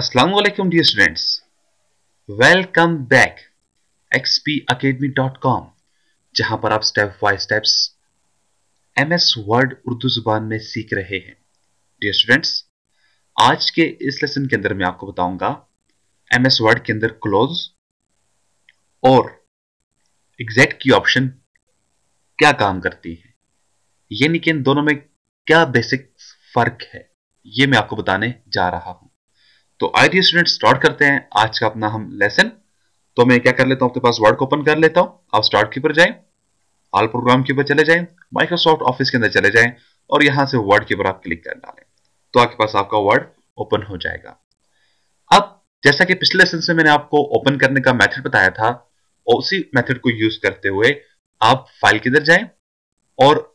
Assalamualaikum dear students. Welcome back xpacademy.com जहां पर आप step by steps MS Word Urdu जुबान में सीख रहे हैं डियर स्टूडेंट्स आज के इस लेसन के अंदर मैं आपको बताऊंगा एमएस वर्ड के अंदर क्लोज और एग्जैक्ट की ऑप्शन क्या काम करती है यानी कि इन दोनों में क्या बेसिक फर्क है ये मैं आपको बताने जा रहा हूं तो आइए स्टूडेंट स्टार्ट करते हैं आज का अपना हम लेसन तो मैं क्या कर लेता हूं आपके पास वर्ड को ओपन कर लेता हूं आप स्टार्ट के ऊपर जाए ऑल प्रोग्राम के ऊपर चले जाए माइक्रोसॉफ्ट ऑफिस के अंदर चले जाए और यहां से वर्ड के ऊपर आप क्लिक कर डालें तो आपके पास आपका वर्ड ओपन हो जाएगा अब जैसा कि पिछले लेसन से मैंने आपको ओपन करने का मेथड बताया था उसी मेथड को यूज करते हुए आप फाइल के अंदर जाए और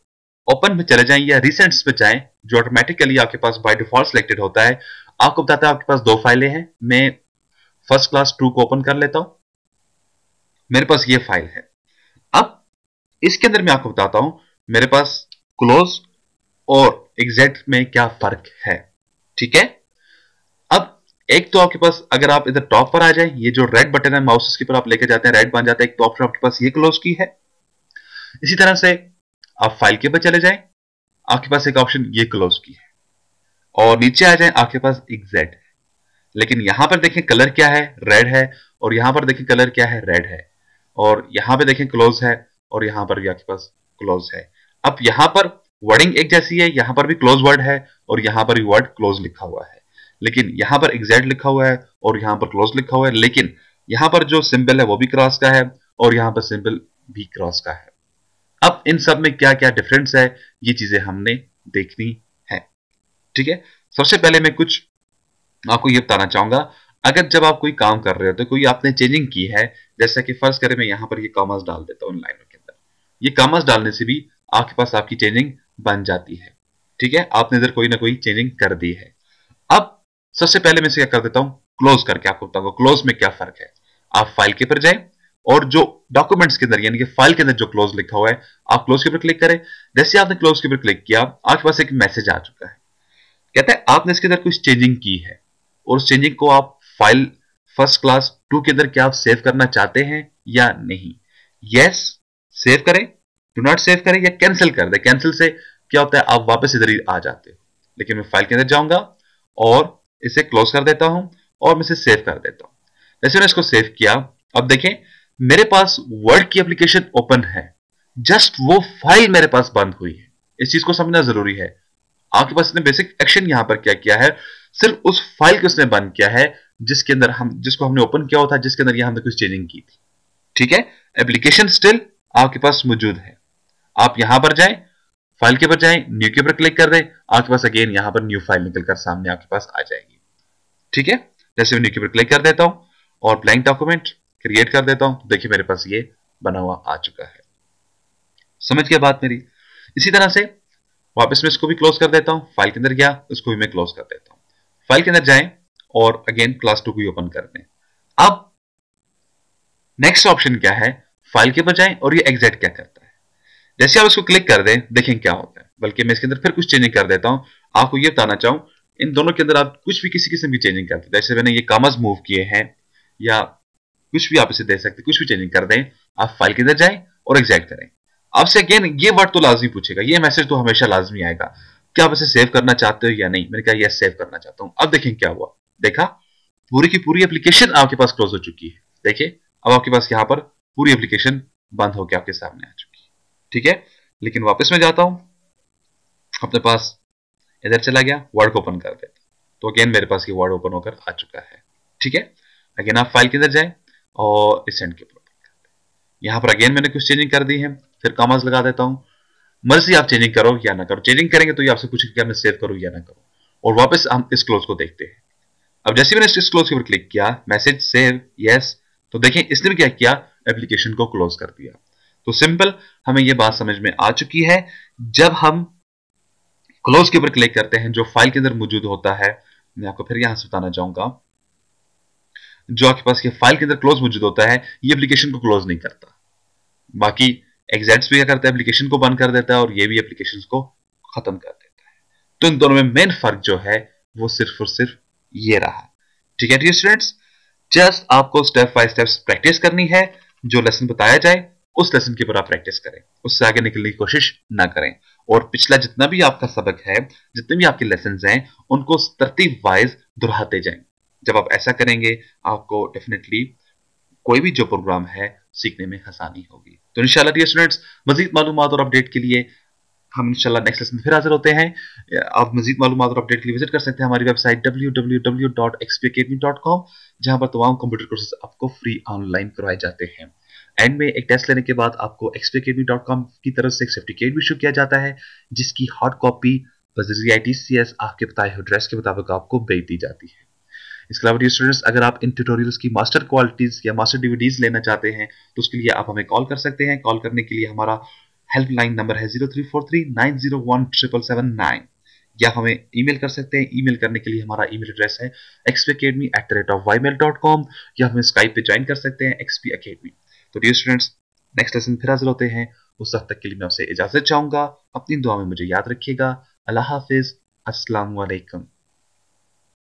ओपन में चले जाएं या रिसेंट्स पे जाएं जो ऑटोमेटिकली आपके पास बाय डिफॉल्ट सिलेक्टेड होता है आपको बताता हूँ आपके पास दो फाइलें हैं मैं फर्स्ट क्लास टू को ओपन कर लेता हूं मेरे पास ये फाइल है अब इसके अंदर मैं आपको बताता हूं मेरे पास क्लोज और एग्जैक्ट में क्या फर्क है ठीक है अब एक तो आपके पास अगर आप इधर टॉप पर आ जाए ये जो रेड बटन है माउस के ऊपर आप लेके जाते हैं रेड बन जाता है एक तो ऑप्शन आपके पास ये क्लोज की है इसी तरह से आप फाइल के ऊपर चले जाए आपके पास एक ऑप्शन ये क्लोज की है और नीचे आ जाए आपके पास एग्जैक्ट लेकिन यहां पर देखें कलर क्या है रेड है और यहां पर देखें कलर क्या है रेड है और यहां पे देखें क्लोज है और यहां पर भी आपके पास क्लोज है अब यहां पर वर्डिंग एक जैसी है यहां पर भी क्लोज वर्ड है और यहां पर भी वर्ड क्लोज लिखा हुआ है लेकिन यहां पर एग्जैक्ट लिखा हुआ है और यहां पर क्लोज लिखा हुआ है लेकिन यहां पर जो सिंबल है वो भी क्रॉस का है और यहां पर सिंबल भी क्रॉस का है अब इन सब में क्या क्या डिफरेंस है ये चीजें हमने देखनी ठीक है सबसे पहले मैं कुछ आपको ये बताना चाहूंगा अगर जब आप कोई काम कर रहे हो तो कोई आपने चेंजिंग की है जैसा कि फर्ज करें मैं यहां पर ये कॉमर्स डाल देता हूं लाइनों के अंदर ये कॉमर्स डालने से भी आपके पास आपकी चेंजिंग बन जाती है ठीक है आपने इधर कोई ना कोई चेंजिंग कर दी है अब सबसे पहले मैं इसे क्या कर देता हूं क्लोज करके आपको बताऊंगा क्लोज में क्या फर्क है आप फाइल के ऊपर जाए और जो डॉक्यूमेंट्स के अंदर यानी कि फाइल के अंदर जो क्लोज लिखा हुआ है आप क्लोज के ऊपर क्लिक करें जैसे आपने क्लोज के ऊपर क्लिक किया आपके पास एक मैसेज आ चुका है कहता है आपने इसके अंदर कुछ चेंजिंग की है और उस चेंजिंग को आप फाइल फर्स्ट क्लास टू के अंदर क्या आप सेव करना चाहते हैं या नहीं यस yes, सेव करें डू नॉट सेव करें या कैंसिल कर दे कैंसिल से क्या होता है आप वापस इधर ही आ जाते हो लेकिन मैं फाइल के अंदर जाऊंगा और इसे क्लोज कर देता हूं और मैं इसे सेव कर देता हूं जैसे मैंने इसको सेव किया अब देखें मेरे पास वर्ड की एप्लीकेशन ओपन है जस्ट वो फाइल मेरे पास बंद हुई है इस चीज को समझना जरूरी है आपके पास इसने बेसिक एक्शन यहां पर क्या किया है सिर्फ उस फाइल को उसने बंद किया है जिसके अंदर हम जिसको हमने ओपन किया होता था जिसके अंदर हमने कुछ चेंजिंग की थी ठीक है एप्लीकेशन स्टिल आपके पास मौजूद है आप यहां पर जाए फाइल के ऊपर जाए न्यू के ऊपर क्लिक कर दे आपके पास अगेन यहां पर न्यू फाइल निकलकर सामने आपके पास आ जाएगी ठीक है जैसे मैं न्यू के ऊपर क्लिक कर देता हूं और ब्लैंक डॉक्यूमेंट क्रिएट कर देता हूं तो देखिए मेरे पास ये बना हुआ आ चुका है समझ गया बात मेरी इसी तरह से वापस मैं इसको भी क्लोज कर देता हूँ फाइल के अंदर गया इसको भी मैं क्लोज कर देता हूँ फाइल के अंदर जाए और अगेन क्लास टू को ओपन कर दें अब नेक्स्ट ऑप्शन क्या है फाइल के ऊपर जाए और ये एग्जैक्ट क्या करता है जैसे आप इसको क्लिक कर दें देखें क्या होता है बल्कि मैं इसके अंदर फिर कुछ चेंजिंग कर देता हूँ आपको ये बताना चाहूँ इन दोनों के अंदर आप कुछ भी किसी किस्म की चेंजिंग करते जैसे मैंने ये कामज मूव किए हैं या कुछ भी आप इसे दे सकते कुछ भी चेंजिंग कर दें आप फाइल के अंदर जाए और एग्जैक्ट करें आपसे अगेन ये वर्ड तो लाजमी पूछेगा ये मैसेज तो हमेशा लाजमी आएगा क्या आप इसे सेव करना चाहते हो या नहीं मैंने कहा यस सेव करना चाहता हूं अब देखें क्या हुआ देखा पूरी की पूरी एप्लीकेशन आपके पास क्लोज हो चुकी है देखिए अब आपके पास यहां पर पूरी एप्लीकेशन बंद होकर आपके सामने आ चुकी है ठीक है लेकिन वापस मैं जाता हूं अपने पास इधर चला गया वर्ड को ओपन कर देता तो अगेन मेरे पास ये वर्ड ओपन होकर आ चुका है ठीक है अगेन आप फाइल के अंदर जाए और इस सेंड के ऊपर यहां पर अगेन मैंने कुछ चेंजिंग कर दी है फिर कॉमर्स लगा देता हूँ मर्जी आप चेंजिंग करो या ना करो चेंजिंग करेंगे तो ये आपसे कुछ क्या मैं सेव करो या ना करो और वापस हम इस क्लोज को देखते हैं अब जैसे मैंने इस क्लोज के ऊपर क्लिक किया मैसेज सेव यस तो देखें इसने क्या किया एप्लीकेशन को क्लोज कर दिया तो सिंपल हमें यह बात समझ में आ चुकी है जब हम क्लोज के ऊपर क्लिक करते हैं जो फाइल के अंदर मौजूद होता है मैं आपको फिर यहां से बताना चाहूंगा जो आपके पास ये फाइल के अंदर क्लोज मौजूद होता है ये एप्लीकेशन को क्लोज नहीं करता बाकी एग्जैक्ट्स भी क्या करता है एप्लीकेशन को बंद कर देता है और ये भी एप्लीकेशन को खत्म कर देता है तो इन दोनों में मेन फर्क जो है वो सिर्फ और सिर्फ ये रहा ठीक है स्टूडेंट्स जस्ट आपको स्टेप बाय स्टेप प्रैक्टिस करनी है जो लेसन बताया जाए उस लेसन के ऊपर आप प्रैक्टिस करें उससे आगे निकलने की कोशिश ना करें और पिछला जितना भी आपका सबक है जितने भी आपके लेसन हैं उनको तरतीब वाइज दोहराते जाएं जब आप ऐसा करेंगे आपको डेफिनेटली कोई भी जो प्रोग्राम है सीखने में आसानी होगी तो इनशाला डी स्टूडेंट्स मजीद मालूम और अपडेट के लिए हम इनशाला नेक्स्ट लेसन में फिर हाजिर होते हैं आप मजीद मालूम और अपडेट के लिए विजिट कर सकते हैं हमारी वेबसाइट www.xpacademy.com जहां पर तमाम कंप्यूटर कोर्सेज आपको फ्री ऑनलाइन करवाए जाते हैं एंड में एक टेस्ट लेने के बाद आपको कॉम की तरफ से एक सर्टिफिकेट भी इशू किया जाता है जिसकी हार्ड कॉपी टी आपके बताए हुए ड्रेस के मुताबिक आपको भेज दी जाती है इसके अलावा डी स्टूडेंट्स अगर आप इन ट्यूटोरियल्स की मास्टर क्वालिटीज़ या मास्टर डिविडीज लेना चाहते हैं तो उसके लिए आप हमें कॉल कर सकते हैं कॉल करने के लिए हमारा हेल्पलाइन नंबर है zero three four three nine zero one triple seven nine या हमें ईमेल कर सकते हैं ईमेल करने के लिए हमारा ईमेल एड्रेस है XP academy at the rate of Y mail dot com या हमें स्काइप पे ज्वाइन कर सकते हैं एक्सपी अकेडमी तो डी स्टूडेंट्स नेक्स्ट लेसन फिर हाजिर होते हैं उस वक्त तक के लिए मैं आपसे इजाजत चाहूंगा अपनी दुआ में मुझे याद रखिएगा अल्लाह हाफिज असलकम